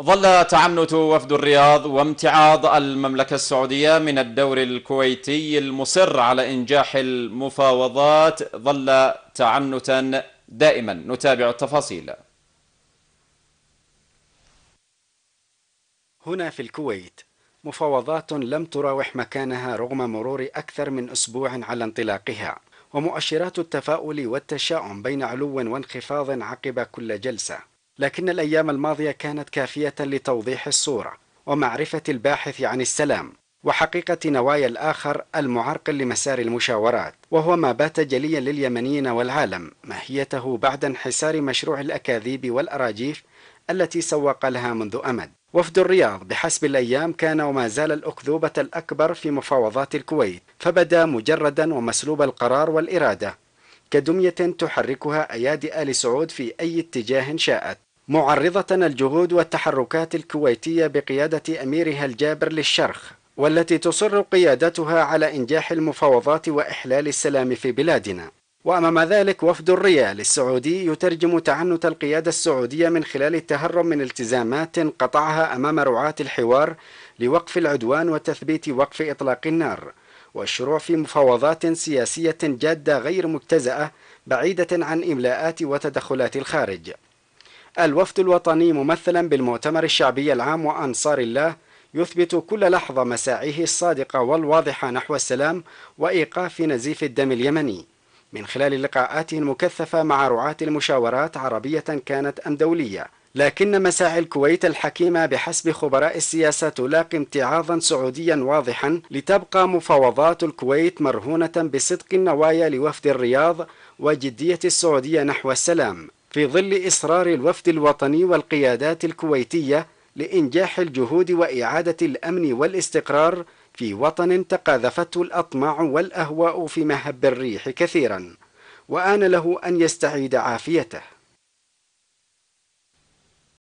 ظل تعنت وفد الرياض وامتعاض المملكة السعودية من الدور الكويتي المصر على إنجاح المفاوضات ظل تعنتا دائما نتابع التفاصيل هنا في الكويت مفاوضات لم تراوح مكانها رغم مرور أكثر من أسبوع على انطلاقها ومؤشرات التفاؤل والتشاؤم بين علو وانخفاض عقب كل جلسة لكن الأيام الماضية كانت كافية لتوضيح الصورة ومعرفة الباحث عن السلام وحقيقة نوايا الآخر المعرقل لمسار المشاورات وهو ما بات جليا لليمنيين والعالم ماهيته بعد انحسار مشروع الأكاذيب والأراجيف التي سوق لها منذ أمد وفد الرياض بحسب الأيام كان وما زال الأكذوبة الأكبر في مفاوضات الكويت فبدا مجردا ومسلوب القرار والإرادة كدمية تحركها أيادي آل سعود في أي اتجاه شاءت معرضة الجهود والتحركات الكويتية بقيادة أميرها الجابر للشرخ والتي تصر قيادتها على إنجاح المفاوضات وإحلال السلام في بلادنا وأمام ذلك وفد الريال السعودي يترجم تعنت القيادة السعودية من خلال التهرب من التزامات قطعها أمام رعاة الحوار لوقف العدوان وتثبيت وقف إطلاق النار والشروع في مفاوضات سياسية جادة غير مجتزأة بعيدة عن إملاءات وتدخلات الخارج الوفد الوطني ممثلا بالمؤتمر الشعبي العام وأنصار الله يثبت كل لحظة مساعيه الصادقة والواضحة نحو السلام وإيقاف نزيف الدم اليمني من خلال لقاءاته المكثفة مع رعاة المشاورات عربية كانت أم دولية لكن مساعي الكويت الحكيمة بحسب خبراء السياسة تلاقي امتعاضا سعوديا واضحا لتبقى مفاوضات الكويت مرهونة بصدق النوايا لوفد الرياض وجدية السعودية نحو السلام في ظل إصرار الوفد الوطني والقيادات الكويتية لإنجاح الجهود وإعادة الأمن والاستقرار في وطن تقاذفته الأطماع والأهواء في مهب الريح كثيرا وآن له أن يستعيد عافيته